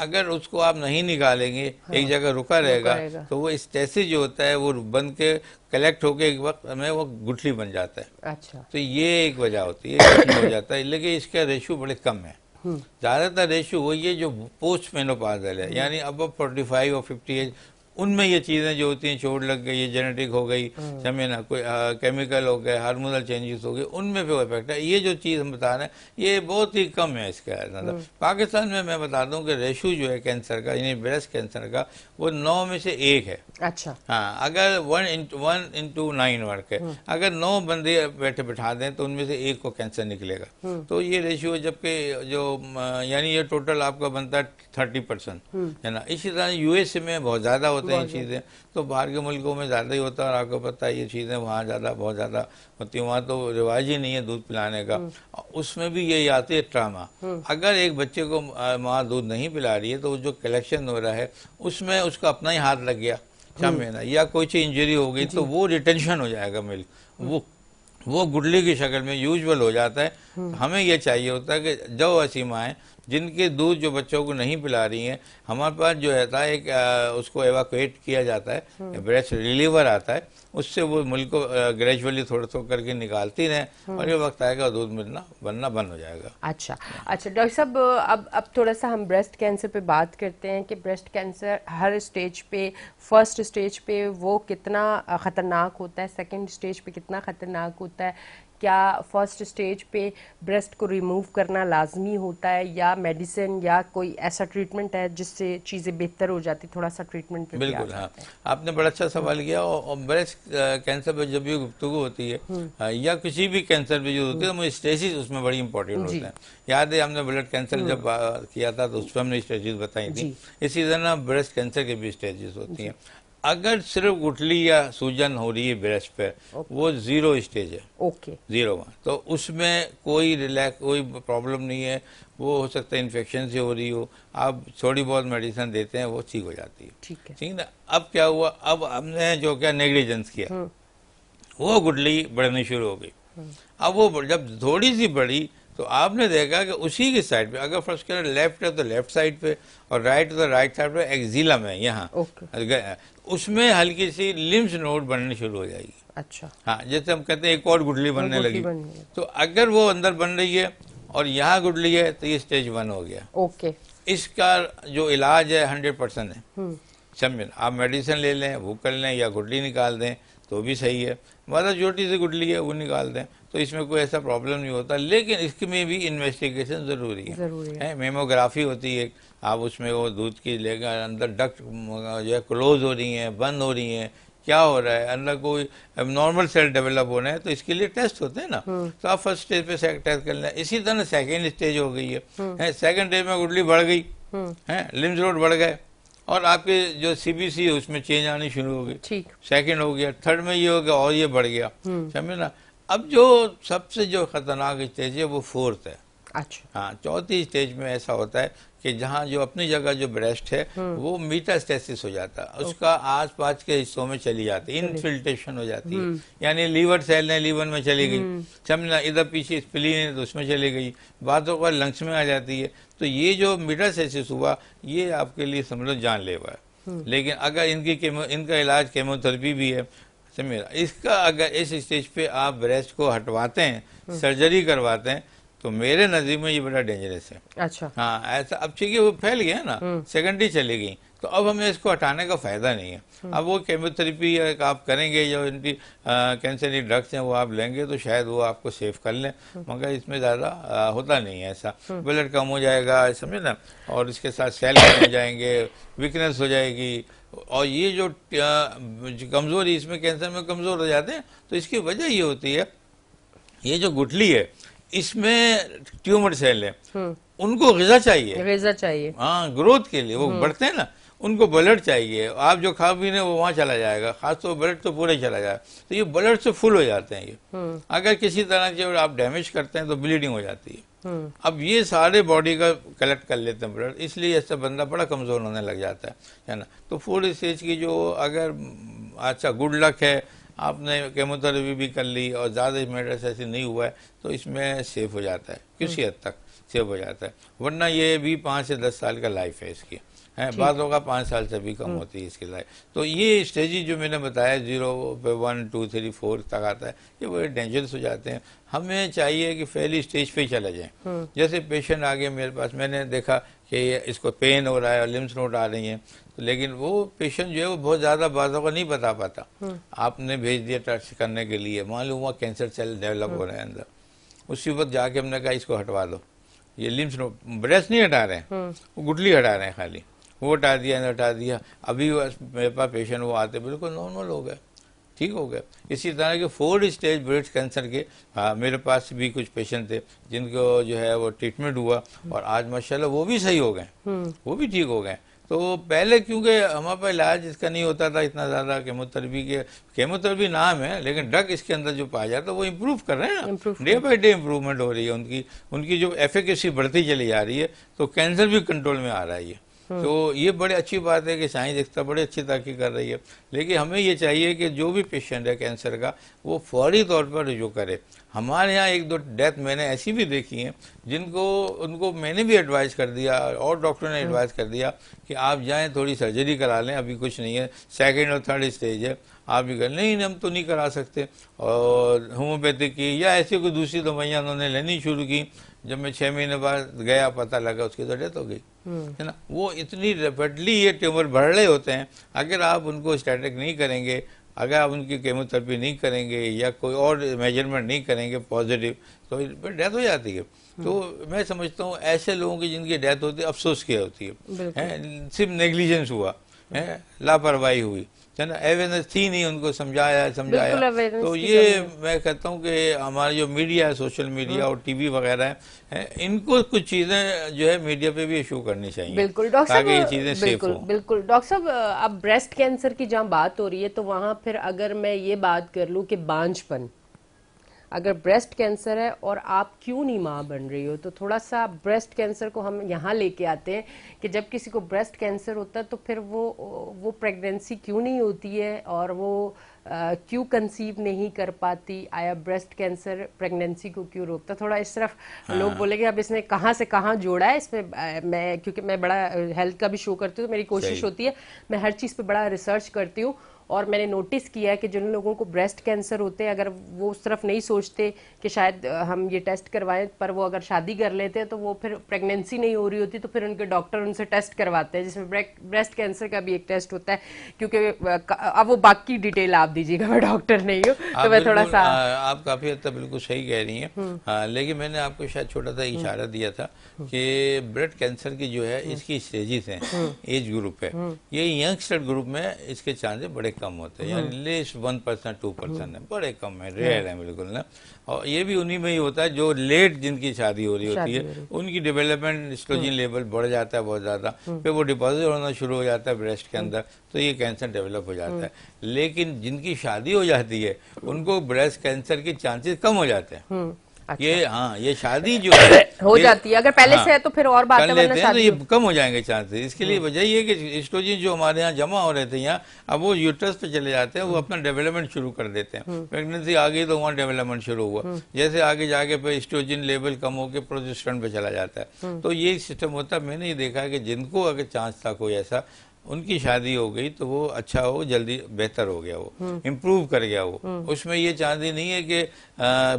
अगर उसको आप नहीं निकालेंगे हाँ, एक जगह रुका रहेगा तो वो स्टेसिज जो होता है वो बन के कलेक्ट होके एक वक्त में वो गुठली बन जाता है अच्छा तो ये एक वजह होती है हो जाता है लेकिन इसका रेशो बड़े कम है हम्म। ज़्यादातर रेशो वही है जो पोस्ट मेनोपाजल है यानी अब फोर्टी फाइव और फिफ्टी एज उनमें ये चीज़ें जो होती हैं चोट लग गई जेनेटिक हो गई हम्म। समझे ना कोई आ, केमिकल हो गए हार्मोनल चेंजेस हो गए उनमें भी इफेक्ट है ये जो चीज़ हम बता रहे हैं ये बहुत ही कम है इसका मतलब हम्म। पाकिस्तान में मैं बता दूं कि रेशू जो है कैंसर का यानी ब्रेस्ट कैंसर का वो नौ में से एक है अच्छा हाँ अगर one into one into nine work है हम्म। अगर नौ बंदे बैठे बैठा दें तो उनमें से एक को कैंसर निकलेगा तो ये रेशियो जबकि जो यानी ये टोटल आपका बनता है थर्टी परसेंट है ना इसी तरह यूएसए में बहुत ज़्यादा होता होते हैं चीज़ें तो बाहर के मुल्कों में ज़्यादा ही होता है और आपको पता है ये चीज़ें वहाँ ज़्यादा बहुत ज़्यादा होती हैं वहाँ तो रिवाज ही नहीं है दूध पिलाने का हम्म। उसमें भी यही आती है ट्रामा हम्म। अगर एक बच्चे को माँ दूध नहीं पिला रही है तो जो कलेक्शन हो रहा है उसमें उसका अपना ही हाथ लग गया छह हम्म। महीना या कोई चीज़ इंजरी हो गई तो वो रिटेंशन हो जाएगा मिल्क वो वो गुडली की शक्ल में यूजल हो जाता है हमें ये चाहिए होता है कि जब ऐसी माएँ जिनके दूध जो बच्चों को नहीं पिला रही हैं हमारे पास जो रहता है एक आ, उसको एवाकुएट किया जाता है ब्रेस्ट हम्म। रिलीवर आता है उससे वो मुल्क को ग्रेजुअली थोड़ा थोड़ा करके निकालती रहें हम्म। और ये वक्त आएगा दूध मिलना बनना बंद हो जाएगा अच्छा अच्छा डॉक्टर साहब अब अब थोड़ा सा हम ब्रेस्ट कैंसर पे बात करते हैं कि ब्रेस्ट कैंसर हर स्टेज पे फर्स्ट स्टेज पे वो कितना ख़तरनाक होता है सेकेंड स्टेज पे कितना ख़तरनाक होता है क्या फर्स्ट स्टेज पे ब्रेस्ट को रिमूव करना लाजमी होता है या मेडिसिन या कोई ऐसा ट्रीटमेंट है जिससे चीज़ें बेहतर हो जाती थोड़ा सा ट्रीटमेंट बिल्कुल हाँ आपने बड़ा अच्छा सवाल किया और ब्रेस्ट कैंसर पर जब भी गुफ्तु होती है हम्म। या किसी भी कैंसर पर जो होती है तो उसमें बड़ी इंपॉर्टेंट होते है याद है हमने ब्लड हम्म। कैंसर जब किया था तो उसमें हमने स्टेजिज बताई थी इसी तरह ब्रेस्ट कैंसर के भी स्टेजेस होती हैं अगर सिर्फ गुठली या सूजन हो रही है ब्रेस्ट पे वो जीरो स्टेज है ओके जीरो वन तो उसमें कोई रिलैक्स कोई प्रॉब्लम नहीं है वो हो सकता है इन्फेक्शन से हो रही हो आप थोड़ी बहुत मेडिसिन देते हैं वो ठीक हो जाती है ठीक है ठीक ना अब क्या हुआ अब हमने जो क्या नेग्लिजेंस किया हम्म। वो गुटली बढ़नी शुरू हो गई हम्म। अब वो जब थोड़ी सी बढ़ी तो आपने देखा कि उसी की साइड पे अगर फर्स्ट कलर लेफ्ट है तो लेफ्ट साइड पे और राइट है तो राइट साइड पे एक्जिला में यहाँ okay. उसमें हल्की सी लिम्स नोड बननी शुरू हो जाएगी अच्छा हाँ जैसे हम कहते हैं एक और गुडली बनने लगी तो अगर वो अंदर बन रही है और यहाँ गुडली है तो ये स्टेज वन हो गया ओके इसका जो इलाज है हंड्रेड परसेंट है हम्म। समझ आप मेडिसिन ले लें वो कर लें या गुडली निकाल दें तो भी सही है मतलब छोटी सी गुडली है वो निकाल दें तो इसमें कोई ऐसा प्रॉब्लम नहीं होता लेकिन इसमें भी इन्वेस्टिगेशन ज़रूरी है, जरूरी है।, है मेमोग्राफी होती है आप उसमें वो दूध की लेकर अंदर डक्ट जो है क्लोज हो रही है बंद हो रही हैं क्या हो रहा है अंदर कोई नॉर्मल सेल डेवलप होना है तो इसके लिए टेस्ट होते हैं ना हम्म। तो आप फर्स्ट स्टेज पे टेस्ट कर लेना इसी तरह सेकेंड स्टेज हो गई है सेकेंड हम्म। स्टेज में गुडली बढ़ गई है लिम्स रोड बढ़ गए और आपके जो सीबीसी है उसमें चेंज आनी शुरू हो गई सेकेंड हो गया थर्ड में ये हो गया और ये बढ़ गया हम्म। समझे ना अब जो सबसे जो खतरनाक स्टेज है वो फोर्थ है अच्छा हाँ चौथी स्टेज में ऐसा होता है कि जहाँ जो अपनी जगह जो ब्रेस्ट है हम्म। वो मीटास्टेसिस हो जाता है उसका आस पास के हिस्सों में चली जाती है इनफिल्ट्रेशन हो जाती है हम्म। यानी लीवर सेल ने लीवर में चली गई हम्म। समझना इधर पीछे स्प्लीन है तो उसमें चली गई बातों का लंग्स में आ जाती है तो ये जो मीटास्टेसिस हुआ ये आपके लिए समझ लो जानलेवा है लेकिन अगर इनकी केमो इनका इलाज केमोथेरेपी भी है समीर मेरा इसका अगर इस स्टेज पे आप ब्रेस्ट को हटवाते हैं हम्म। सर्जरी करवाते हैं तो मेरे नजदीक में ये बड़ा डेंजरस है अच्छा हाँ ऐसा अब चूंकि वो फैल गया ना सेकेंडरी हम्म। चली गई तो अब हमें इसको हटाने का फ़ायदा नहीं है हम्म। अब वो केमोथेरेपी आप करेंगे या इनकी कैंसर की ड्रग्स हैं वो आप लेंगे तो शायद वो आपको सेव कर लें हम्म। मगर इसमें ज़्यादा होता नहीं है ऐसा ब्लड हम्म। कम हो जाएगा समझे ना और इसके साथ सेल कम हो जाएंगे वीकनेस हो जाएगी और ये जो, जो कमज़ोरी इसमें कैंसर में कमज़ोर हो जाते हैं तो इसकी वजह ये होती है ये जो गुठली है इसमें ट्यूमर सेल है उनको गजा चाहिए गजा चाहिए हाँ ग्रोथ के लिए वो बढ़ते हैं ना उनको ब्लड चाहिए आप जो खा पी रहे वो वहाँ चला जाएगा खासतौर तो ब्लड तो पूरे चला जाए तो ये ब्लड से फुल हो जाते हैं ये हम्म। अगर किसी तरह से आप डैमेज करते हैं तो ब्लीडिंग हो जाती है हम्म। अब ये सारे बॉडी का कलेक्ट कर लेते हैं ब्लड इसलिए ऐसा बंदा बड़ा कमज़ोर होने लग जाता है है ना तो फूड स्टेज की जो अगर अच्छा गुड लक है आपने केमोथेरेपी भी कर ली और ज़्यादा मेडर्स ऐसे नहीं हुआ है तो इसमें सेफ हो जाता है किसी हम्म। हद तक सेफ हो जाता है वरना ये भी पाँच से दस साल का लाइफ है इसकी है बाद होगा पाँच साल से भी कम हम्म। होती है इसकी लाइफ तो ये स्टेजी जो मैंने बताया जीरो पे वन टू थ्री फोर तक आता है ये बड़े डेंजरस हो जाते हैं हमें चाहिए कि पहली स्टेज पे चले जाए हम्म। जैसे पेशेंट आ गए मेरे पास मैंने देखा कि इसको पेन हो रहा है और लिम्स नोट आ रही हैं तो लेकिन वो पेशेंट जो है वो बहुत ज़्यादा बातों का नहीं बता पाता हम्म। आपने भेज दिया टच करने के लिए मालूम हुआ कैंसर सेल डेवलप हो रहे हैं अंदर उसी वक्त जाके हमने कहा इसको हटवा दो ये लिम्स नोट ब्रेस्ट नहीं हटा रहे हैं गुटली हटा रहे हैं खाली वो हटा दिया ने हटा दिया अभी मेरे पास पेशेंट वो आते बिल्कुल नॉर्मल हो गए ठीक हो गए इसी तरह के फोर्थ स्टेज ब्रेस्ट कैंसर के हाँ मेरे पास भी कुछ पेशेंट थे जिनको जो है वो ट्रीटमेंट हुआ और आज माशाल्लाह वो भी सही हो गए हम्म। वो भी ठीक हो गए तो पहले क्योंकि हमारे पास इलाज इसका नहीं होता था इतना ज़्यादा केमोथेरेपी के केमोथेरेपी नाम है लेकिन ड्रग इसके अंदर जो पाया जाता है वो इम्प्रूव कर रहे हैं ना डे बाई डे इम्प्रूवमेंट हो रही है उनकी उनकी जो एफिकेसी बढ़ती चली जा रही है तो कैंसर भी कंट्रोल में आ रहा है हाँ। तो ये बड़े अच्छी बात है कि साइंस एकता बड़े अच्छी तरक्की कर रही है लेकिन हमें ये चाहिए कि जो भी पेशेंट है कैंसर का वो फौरी तौर पर रिजू करे हमारे यहाँ एक दो डेथ मैंने ऐसी भी देखी हैं जिनको उनको मैंने भी एडवाइस कर दिया और डॉक्टर ने एडवाइस हाँ। कर दिया कि आप जाएँ थोड़ी सर्जरी करा लें अभी कुछ नहीं है सेकेंड और थर्ड स्टेज है आप भी कर नहीं हम तो नहीं करा सकते और होम्योपैथिक की या ऐसी कोई दूसरी दवाइयाँ उन्होंने लेनी शुरू की जब मैं छः महीने बाद गया पता लगा उसकी तो डेथ हो गई है ना वो इतनी रेपिडली ये ट्यूमर बढ़ रहे होते हैं अगर आप उनको स्टैटिक नहीं करेंगे अगर आप उनकी केमोथेरेपी नहीं करेंगे या कोई और मेजरमेंट नहीं करेंगे पॉजिटिव तो डेथ हो जाती है हम्म। तो मैं समझता हूँ ऐसे लोगों की जिनकी डेथ होती है अफसोस की होती है, है सिर्फ नेग्लिजेंस हुआ है लापरवाही हुई है ना अवेयरनेस थी नहीं उनको समझाया समझाया तो ये मैं कहता हूँ कि हमारा जो मीडिया है सोशल मीडिया हाँ। और टीवी वगैरह है इनको कुछ चीजें जो है मीडिया पे भी इशू करनी चाहिए बिल्कुल डॉक्टर ये चीजें बिल्कुल बिल्कुल डॉक्टर साहब अब ब्रेस्ट कैंसर की जहाँ बात हो रही है तो वहाँ फिर अगर मैं ये बात कर लूँ की बांझपन अगर ब्रेस्ट कैंसर है और आप क्यों नहीं माँ बन रही हो तो थोड़ा सा ब्रेस्ट कैंसर को हम यहाँ लेके आते हैं कि जब किसी को ब्रेस्ट कैंसर होता है तो फिर वो वो प्रेगनेंसी क्यों नहीं होती है और वो क्यों कंसीव नहीं कर पाती आया ब्रेस्ट कैंसर प्रेगनेंसी को क्यों रोकता थोड़ा इस तरफ हाँ। लोग बोलेंगे अब इसने कहाँ से कहाँ जोड़ा है इसमें मैं क्योंकि मैं बड़ा हेल्थ का भी शो करती हूँ तो मेरी कोशिश होती है मैं हर चीज़ पर बड़ा रिसर्च करती हूँ और मैंने नोटिस किया है कि जिन लोगों को ब्रेस्ट कैंसर होते हैं अगर वो सिर्फ नहीं सोचते कि शायद हम ये टेस्ट करवाएं पर वो अगर शादी कर लेते हैं तो वो फिर प्रेगनेंसी नहीं हो रही होती तो फिर उनके डॉक्टर उनसे टेस्ट करवाते हैं जिसमें ब्रेस्ट कैंसर का भी एक टेस्ट होता है क्योंकि अब वो बाकी डिटेल आप दीजिएगा मैं डॉक्टर नहीं हूँ तो मैं थोड़ा सा आप काफ़ी हद तक बिल्कुल सही कह रही हैं हम्म। हाँ, लेकिन मैंने आपको शायद छोटा सा इशारा हम्म। दिया था हम्म। कि ब्रेस्ट कैंसर की जो है इसकी स्टेजेस हैं एज ग्रुप है ये यंगस्टर ग्रुप में इसके चांसेस बड़े कम होते हैं यानी हाँ। Less one percent two percent है बड़े कम है हाँ। रेयर है बिल्कुल ना और ये भी उन्हीं में ही होता है जो लेट जिनकी शादी हो रही होती है उनकी डेवलपमेंट स्टोजिन हाँ। लेवल बढ़ जाता है बहुत ज़्यादा फिर वो डिपॉजिट होना शुरू हो जाता है ब्रेस्ट के अंदर तो ये कैंसर डेवलप हो जाता है लेकिन जिनकी शादी हो जाती है उनको ब्रेस्ट कैंसर के चांसेस कम हो जाते हैं ये अच्छा। हाँ ये शादी जो है हो जाती है अगर पहले हाँ, से है तो फिर और बात लेते हैं तो ये कम हो जाएंगे चांसेस इसके लिए हम्म। वजह ये कि स्टोजिन जो हमारे यहाँ जमा हो रहे थे यहाँ अब वो यूट्रस पे चले जाते हैं वो हम्म। अपना डेवलपमेंट शुरू कर देते हैं हम्म। प्रेगनेंसी आ गई तो वहाँ डेवलपमेंट शुरू हुआ जैसे आगे जाके फिर एस्ट्रोजन लेवल कम होकर प्रोजेस्ट्रॉन पे चला जाता है तो ये सिस्टम होता है मैंने ये देखा है कि जिनको अगर चांस था कोई ऐसा उनकी शादी हो गई तो वो अच्छा हो जल्दी बेहतर हो गया वो इम्प्रूव हम्म। कर गया वो हम्म। उसमें ये चांदी नहीं है कि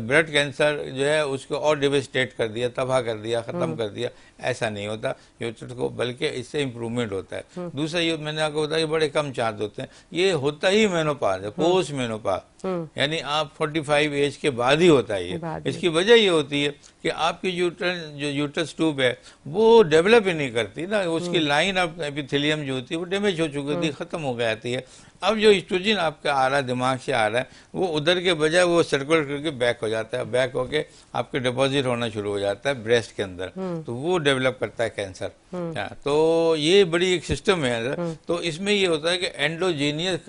ब्लड कैंसर जो है उसको और डिवेस्टेट कर दिया तबाह कर दिया ख़त्म हम्म। कर दिया ऐसा नहीं होता यूट्रट को बल्कि इससे इम्प्रूवमेंट होता है दूसरा ये मैंने आपको बताया बड़े कम चांद होते हैं ये होता ही मेनोपाज है पोस्ट मेनोपाज यानी आप फोर्टी एज के बाद ही होता है ये इसकी वजह ये होती है कि आपकी यूट्रस जो यूटस ट्यूब है वो डेवलप ही नहीं करती ना उसकी हम्म। लाइन अब एपिथिलियम जो होती है वो डैमेज हो चुकी थी हम्म। ख़त्म हो जाती है अब जो स्टोजिन आपका आ रहा है दिमाग से आ रहा है वो उधर के बजाय वो सर्कुलर करके बैक हो जाता है बैक होके आपके डिपॉजिट होना शुरू हो जाता है ब्रेस्ट के अंदर हम्म। तो वो डेवलप करता है कैंसर हम्म। हाँ, तो ये बड़ी एक सिस्टम है हम्म। तो इसमें ये होता है कि एंडोजीनियस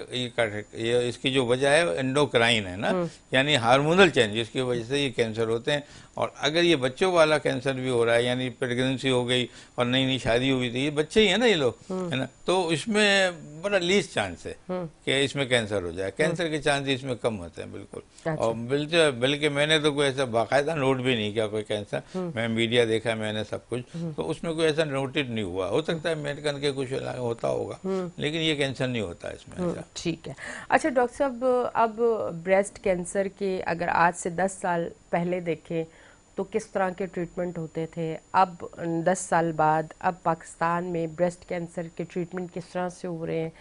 ये इसकी जो वजह है एंडोक्राइन है ना हम्म। यानी हार्मोनल चेंज जिसकी वजह से ये कैंसर होते हैं और अगर ये बच्चों वाला कैंसर भी हो रहा है यानी प्रेगनेंसी हो गई और नई नई शादी हुई थी तो ये बच्चे ही है ना ये लोग है ना तो इसमें बड़ा लीज चांस है कि इसमें कैंसर हो जाए कैंसर के चांस इसमें कम होते हैं बिल्कुल अच्छा। और बिल्कुल बल्कि मैंने तो कोई ऐसा बाकायदा नोट भी नहीं किया कोई कैंसर मैं मीडिया देखा मैंने सब कुछ तो उसमें कोई ऐसा नोट रिपोर्टेड नहीं हुआ हो सकता है अमेरिकन के कुछ होता होगा हम्म। लेकिन ये कैंसर नहीं होता इसमें हम्म, ठीक है अच्छा डॉक्टर साहब अब ब्रेस्ट कैंसर के अगर आज से दस साल पहले देखें तो किस तरह के ट्रीटमेंट होते थे अब 10 साल बाद अब पाकिस्तान में ब्रेस्ट कैंसर के ट्रीटमेंट किस तरह से हो रहे हैं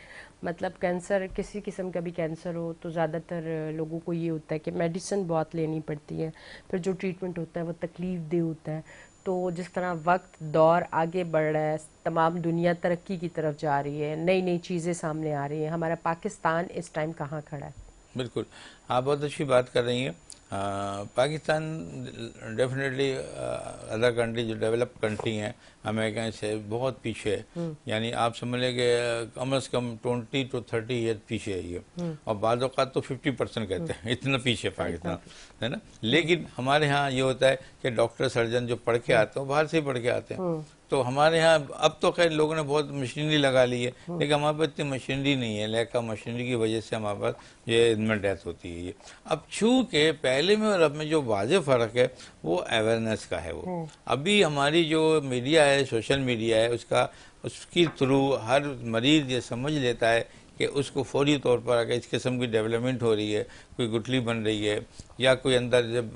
मतलब कैंसर किसी किस्म का भी कैंसर हो तो ज़्यादातर लोगों को ये होता है कि मेडिसिन बहुत लेनी पड़ती है फिर जो ट्रीटमेंट होता है वो तकलीफ देह होता है तो जिस तरह वक्त दौर आगे बढ़ रहा है तमाम दुनिया तरक्की की तरफ जा रही है नई नई चीज़ें सामने आ रही हैं हमारा पाकिस्तान इस टाइम कहाँ खड़ा है बिल्कुल आप बहुत अच्छी बात कर रही हैं हाँ, पाकिस्तान डेफिनेटली अदर कंट्री जो डेवलप कंट्री हैं अमेरिका से बहुत पीछे है हम्म। यानी आप समझ लें कि कम से कम ट्वेंटी टू थर्टी ईयर पीछे है ये हम्म। और बाद तो फिफ्टी परसेंट कहते हैं हम्म। इतना पीछे पाकिस्तान है ना लेकिन हमारे यहाँ ये होता है कि डॉक्टर सर्जन जो पढ़ के आते हैं बाहर से ही पढ़ के आते हैं तो हमारे यहाँ अब तो खैर लोगों ने बहुत मशीनरी लगा ली है हम्म। लेकिन हमारे पास इतनी मशीनरी नहीं है लैक ऑफ मशीनरी की वजह से हमारे पास है इनमें डेथ होती है ये अब छू के पहले में और अब में जो वाज फ़र्क है वो अवेयरनेस का है वो हम्म। अभी हमारी जो मीडिया है सोशल मीडिया है उसका उसके थ्रू हर मरीज ये समझ लेता है कि उसको फौरी तौर पर अगर इस किस्म की डेवलपमेंट हो रही है कोई गुटली बन रही है या कोई अंदर जब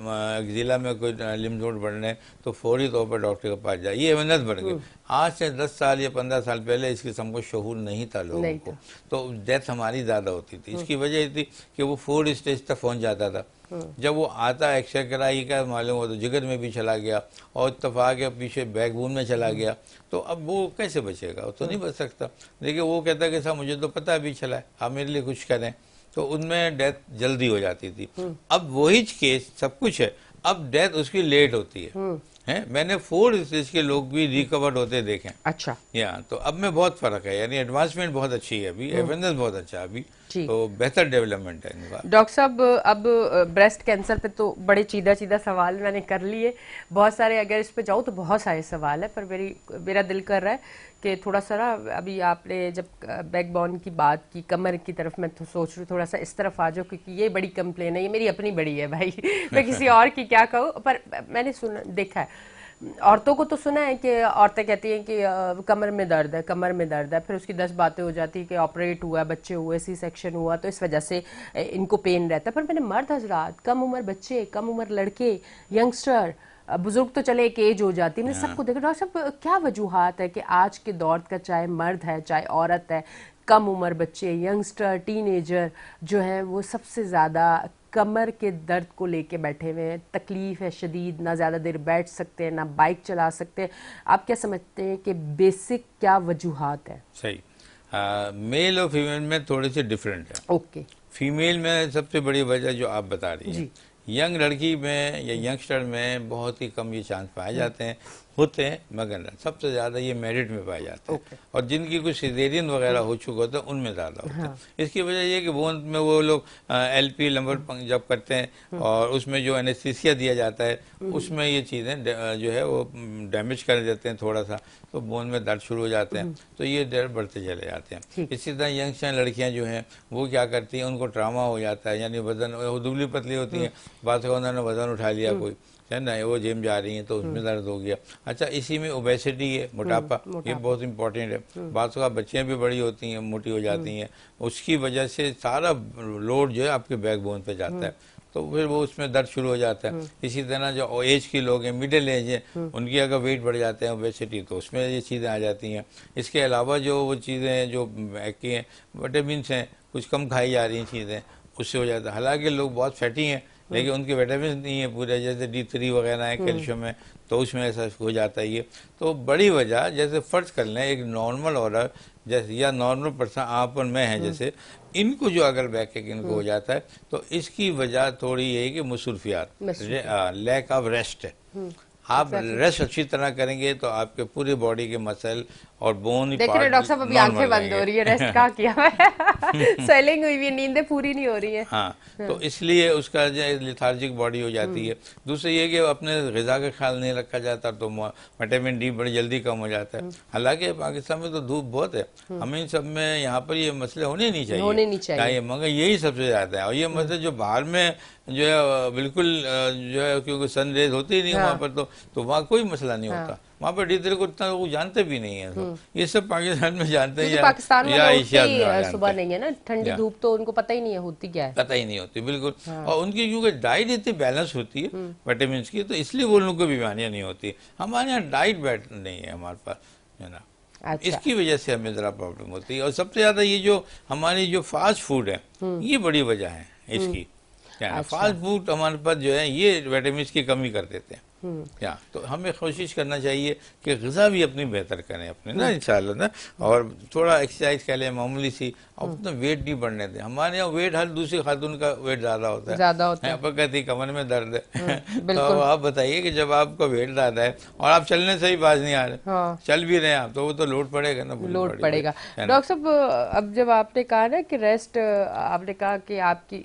ज़िला में कोई लिमजोड बढ़ रहे हैं तो फौरी तौर पर डॉक्टर के पास जाए ये मेहनत बढ़ गई हम्म। आज से दस साल या पंद्रह साल पहले इस किस्म को शहूर नहीं था लोगों को तो डेथ हमारी ज़्यादा होती थी इसकी हम्म। वजह थी कि वो फोर स्टेज तक पहुँच जाता था जब वो आता है एक्सरे कराई का मालूम हो तो जिगर में भी चला गया और इतफाक के पीछे बैकबोन में चला गया तो अब वो कैसे बचेगा वो तो नहीं बच सकता देखिए वो कहता है कि साहब मुझे तो पता भी चला है आप मेरे लिए कुछ करें तो उनमें डेथ जल्दी हो जाती थी अब वही केस सब कुछ है अब डेथ उसकी लेट होती है हम्म। है? मैंने फोर स्टेज के लोग भी रिकवर्ड होते देखे अच्छा या तो अब में बहुत फर्क है यानी एडवांसमेंट बहुत अच्छी है अभी अवेयरनेस हम्म। बहुत अच्छा है अभी तो बेहतर डेवलपमेंट है डॉक्टर साहब अब ब्रेस्ट कैंसर पे तो बड़े चीदा चीदा सवाल मैंने कर लिए बहुत सारे अगर इस पे जाऊँ तो बहुत सारे सवाल है पर मेरी मेरा दिल कर रहा है कि थोड़ा सा ना अभी आपने जब बैकबोन की बात की कमर की तरफ मैं तो सोच रही थोड़ा सा इस तरफ आ जाओ क्योंकि ये बड़ी कंप्लेन है ये मेरी अपनी बड़ी है भाई मैं किसी और की क्या कहूँ पर मैंने सुना देखा है औरतों को तो सुना है कि औरतें कहती हैं कि आ, कमर में दर्द है कमर में दर्द है फिर उसकी दस बातें हो जाती है कि ऑपरेट हुआ बच्चे हुए सी सेक्शन हुआ तो इस वजह से इनको पेन रहता है पर मैंने मर्द हजरात कम उम्र बच्चे कम उम्र लड़के यंगस्टर बुजुर्ग तो चले एक एज हो जाती है मैंने हाँ। सबको देखा डॉक्टर साहब क्या वजूहत है कि आज के दौर का चाहे मर्द है चाहे औरत है कम उम्र बच्चे यंगस्टर टीनेजर जो है वो सबसे ज़्यादा कमर के दर्द को लेके बैठे हुए हैं तकलीफ़ है शदीद ना ज़्यादा देर बैठ सकते हैं ना बाइक चला सकते हैं आप क्या समझते हैं कि बेसिक क्या वजूहत है सही मेल और फीमेल में थोड़े से डिफरेंट है ओके फीमेल में सबसे बड़ी वजह जो आप बता रही हैं यंग लड़की में या यंगस्टर में बहुत ही कम ये चांस पाए जाते हैं होते हैं मगर सबसे ज़्यादा ये मेरिट में पाए जाते हैं okay. और जिनकी कुछ सिजेरियन वगैरह हो चुका होता है उनमें ज़्यादा होता है हाँ। इसकी वजह यह कि वो में वो लोग एल पी लंबर जब करते हैं हाँ। और उसमें जो एनेस्थीसिया दिया जाता है हम्म। उसमें ये चीज़ें जो है वो डैमेज कर देते हैं थोड़ा सा तो बोन में दर्द शुरू हो जाते हैं हम्म। तो ये डर बढ़ते चले जाते हैं इसी तरह यंगस्टर लड़कियाँ जो हैं वो क्या करती हैं उनको ट्रामा हो जाता है यानी वजन दुबली पतली होती हम्म। हैं बात उन्होंने वजन उठा लिया कोई है ना वो जिम जा रही हैं तो उसमें हम्म। दर्द हो गया अच्छा इसी में ओबेसिटी है हम्म, मोटापा ये बहुत इंपॉर्टेंट है हम्म। बात का बच्चियाँ भी बड़ी होती हैं मोटी हो जाती हैं उसकी वजह से सारा लोड जो है आपके बैकबोन पे जाता है तो फिर वो उसमें दर्द शुरू हो जाता है इसी तरह जो एज के लोग हैं मिडिल एज हैं उनकी अगर वेट बढ़ जाते हैं ओबेसिटी तो उसमें ये चीज़ें आ जाती हैं इसके अलावा जो वो चीज़ें हैं जो की हैं विटामिन हैं कुछ कम खाई जा रही चीज़ें उससे हो जाता है हालांकि लोग बहुत फैटी हैं हाँ। लेकिन उनके विटामिन नहीं है पूरे जैसे डी थ्री वगैरह है कैल्शियम है तो उसमें ऐसा हो जाता है ये तो बड़ी वजह जैसे फ़र्ज कर लें एक नॉर्मल और जैसे या नॉर्मल पर्सन आप और मैं है हम्म। जैसे इनको जो अगर बैक इनको हो हम्म। जाता है तो इसकी वजह थोड़ी यही कि मसरूफियात लैक ऑफ रेस्ट है हम्म। आप रेस्ट अच्छी तरह करेंगे तो आपके पूरी बॉडी के मसल और बोन देख रहे डॉक्टर साहब अभी आंखें बंद हो रही है रेस्ट का किया मैं स्वेलिंग हुई हुई नींदें पूरी नहीं हो रही है हाँ, हाँ, तो इसलिए उसका जो लिथार्जिक बॉडी हो जाती हम्म। है दूसरी ये कि अपने गजा का ख्याल नहीं रखा जाता तो विटामिन डी बड़ी जल्दी कम हो जाता है हम्म। हालांकि पाकिस्तान में तो धूप बहुत है हम्म। हमें इन सब में यहाँ पर ये मसले होने नहीं चाहिए होने नहीं चाहिए मगर यही सबसे ज्यादा है और ये मसले जो बाहर में जो है बिल्कुल जो है क्योंकि सन रेज होती नहीं हाँ। वहाँ पर तो, तो वहाँ कोई मसला नहीं हाँ। होता वहाँ पर डी को इतना लोग जानते भी नहीं है हम्म। ये सब पाकिस्तान में जानते हैं पाकिस्तान या एशिया सुबह नहीं है ना ठंडी धूप तो उनको पता ही नहीं होती क्या है पता ही नहीं होती बिल्कुल हाँ। और उनकी क्योंकि डाइट इतनी बैलेंस होती है वाइटामिन हम्म। की तो इसलिए वो लोग को बीमारियाँ नहीं होती हमारे यहाँ डाइट बैट नहीं है हमारे पास है ना अच्छा। इसकी वजह से हमें ज़रा प्रॉब्लम होती है और सबसे ज़्यादा ये जो हमारी जो फास्ट फूड है हम्म। ये बड़ी वजह है इसकी अच्छा। फास्ट फूड हमारे पास जो है ये विटामिन की कमी कर देते हैं हम्म। या तो हमें कोशिश करना चाहिए कि गज़ा भी अपनी बेहतर करें अपने ना हम्म। इंशाल्लाह ना और थोड़ा एक्सरसाइज कह लें मामूली सी अपना वेट नहीं बढ़ने दें हमारे यहाँ वेट हर दूसरी खातून का वेट ज़्यादा होता है ज़्यादा होता है पर कहती कमर में दर्द है हम्म, तो आप बताइए कि जब आपका वेट ज़्यादा है और आप चलने से ही बाज नहीं आ रहे हाँ। चल भी रहे आप तो वो तो लोड पड़ेगा ना लोड पड़ेगा डॉक्टर साहब अब जब आपने कहा ना कि रेस्ट आपने कहा कि आपकी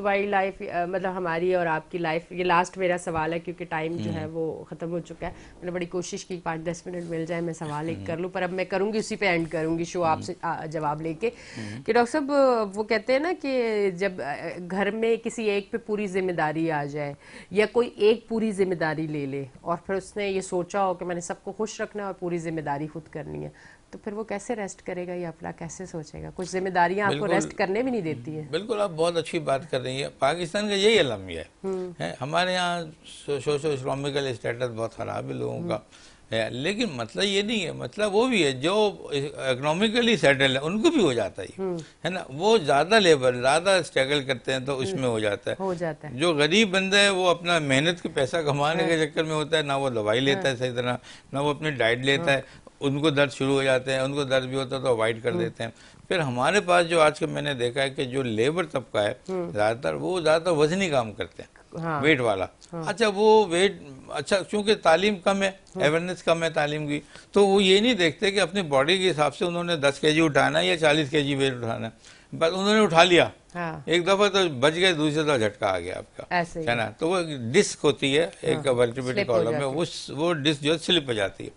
तुम्हारी लाइफ मतलब हमारी और आपकी लाइफ ये लास्ट मेरा सवाल है क्योंकि टाइम जो है हम्म। वो ख़त्म हो चुका है मैंने बड़ी कोशिश की पाँच दस मिनट मिल जाए मैं सवाल एक हम्म। कर लूँ पर अब मैं करूँगी उसी पे एंड करूँगी शो हम्म। आपसे जवाब लेके कि डॉक्टर साहब वो कहते हैं ना कि जब घर में किसी एक पे पूरी जिम्मेदारी आ जाए या कोई एक पूरी जिम्मेदारी ले ले और फिर उसने ये सोचा हो कि मैंने सबको खुश रखना है और पूरी जिम्मेदारी खुद करनी है तो फिर वो कैसे रेस्ट करेगा या अपना कैसे सोचेगा कुछ जिम्मेदारियां आपको रेस्ट करने भी नहीं देती है बिल्कुल आप बहुत अच्छी बात कर रही है पाकिस्तान का यही अलमिया है, हम्म। है हमारे यहाँ सोशो इकोनॉमिकल स्टेटस बहुत ख़राब है लोगों का हम्म। है लेकिन मतलब ये नहीं है मतलब वो भी है जो इकोनॉमिकली सेटल है उनको भी हो जाता है हम्म। है ना वो ज़्यादा लेबर ज़्यादा स्ट्रगल करते हैं तो उसमें हो जाता है हो जाता है जो गरीब बंदा है वो अपना मेहनत के पैसा कमाने के चक्कर में होता है ना वो दवाई लेता है सही तरह ना वो अपनी डाइट लेता है उनको दर्द शुरू हो जाते हैं उनको दर्द भी होता है तो अवॉइड कर हम्म। देते हैं फिर हमारे पास जो आज के मैंने देखा है कि जो लेबर तबका है हम्म। ज़्यादातर वो ज़्यादातर वजनी काम करते हैं हाँ। वेट वाला हाँ। अच्छा वो वेट अच्छा क्योंकि तालीम कम है अवेयरनेस हाँ। कम है तालीम की तो वो ये नहीं देखते कि अपनी बॉडी के हिसाब से उन्होंने दस के जी उठाना या चालीस के जी वेट उठाना बस उन्होंने उठा लिया हाँ। एक दफा तो बच गए दूसरी दफा झटका आ गया आपका है ना तो वो डिस्क होती है एक वर्टिब्रेटिक हाँ। कॉलम में उस वो डिस्क जो है स्लिप हो जाती है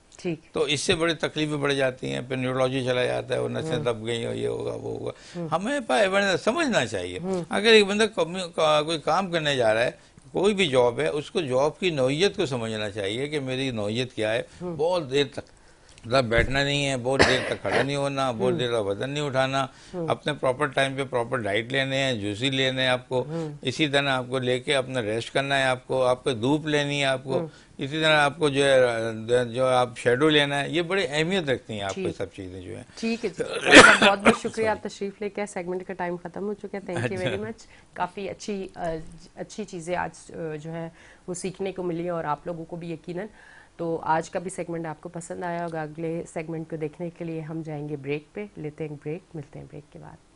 तो इससे बड़ी तकलीफें बढ़ जाती हैं फिर न्यूरोलॉजी चला जाता है वो नशे हम्म। दब गई हो ये होगा वो होगा हम्म। हमें पर समझना चाहिए हम्म। अगर एक बंदा कोई काम करने जा रहा है कोई भी जॉब है उसको जॉब की नोयत को समझना चाहिए कि मेरी नोयत क्या है बहुत देर तक मतलब बैठना नहीं है बहुत देर तक खड़ा नहीं होना बहुत देर तक वजन नहीं उठाना हम्म। अपने प्रॉपर टाइम पे प्रॉपर डाइट लेने हैं जूसी लेने हैं आपको हम्म। इसी तरह आपको लेके अपना रेस्ट करना है आपको आपको धूप लेनी है आपको हम्म। इसी तरह आपको जो है जो आप शेडो लेना है ये बड़ी अहमियत रखती है आपको सब चीज़ें जो है ठीक है बहुत बहुत शुक्रिया आप तशरीफ लेके सेगमेंट का टाइम ख़त्म हो चुका है थैंक यू वेरी मच काफ़ी अच्छी अच्छी चीज़ें आज जो है वो सीखने को मिली और आप लोगों को भी यकीनन तो आज का भी सेगमेंट आपको पसंद आया होगा अगले सेगमेंट को देखने के लिए हम जाएंगे ब्रेक पे लेते हैं ब्रेक मिलते हैं ब्रेक के बाद